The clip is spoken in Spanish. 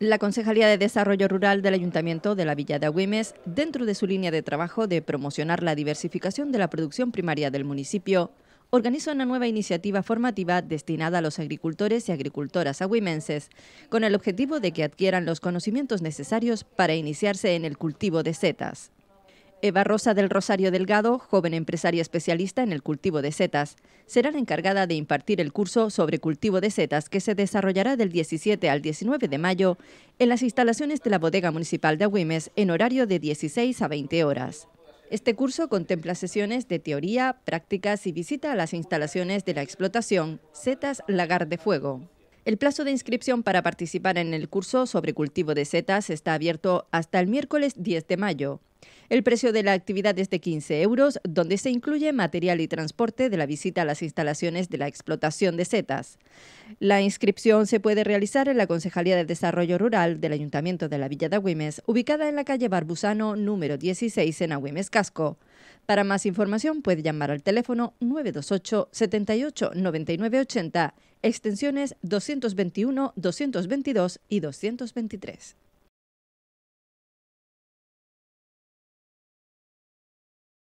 La Concejalía de Desarrollo Rural del Ayuntamiento de la Villa de Agüimes, dentro de su línea de trabajo de promocionar la diversificación de la producción primaria del municipio, organiza una nueva iniciativa formativa destinada a los agricultores y agricultoras agüimenses, con el objetivo de que adquieran los conocimientos necesarios para iniciarse en el cultivo de setas. Eva Rosa del Rosario Delgado, joven empresaria especialista en el cultivo de setas, será la encargada de impartir el curso sobre cultivo de setas que se desarrollará del 17 al 19 de mayo en las instalaciones de la Bodega Municipal de Agüimes en horario de 16 a 20 horas. Este curso contempla sesiones de teoría, prácticas y visita a las instalaciones de la explotación Setas Lagar de Fuego. El plazo de inscripción para participar en el curso sobre cultivo de setas está abierto hasta el miércoles 10 de mayo. El precio de la actividad es de 15 euros, donde se incluye material y transporte de la visita a las instalaciones de la explotación de setas. La inscripción se puede realizar en la Concejalía de Desarrollo Rural del Ayuntamiento de la Villa de Agüimes, ubicada en la calle Barbusano número 16 en Agüimes Casco. Para más información puede llamar al teléfono 928 78 99 80, extensiones 221, 222 y 223.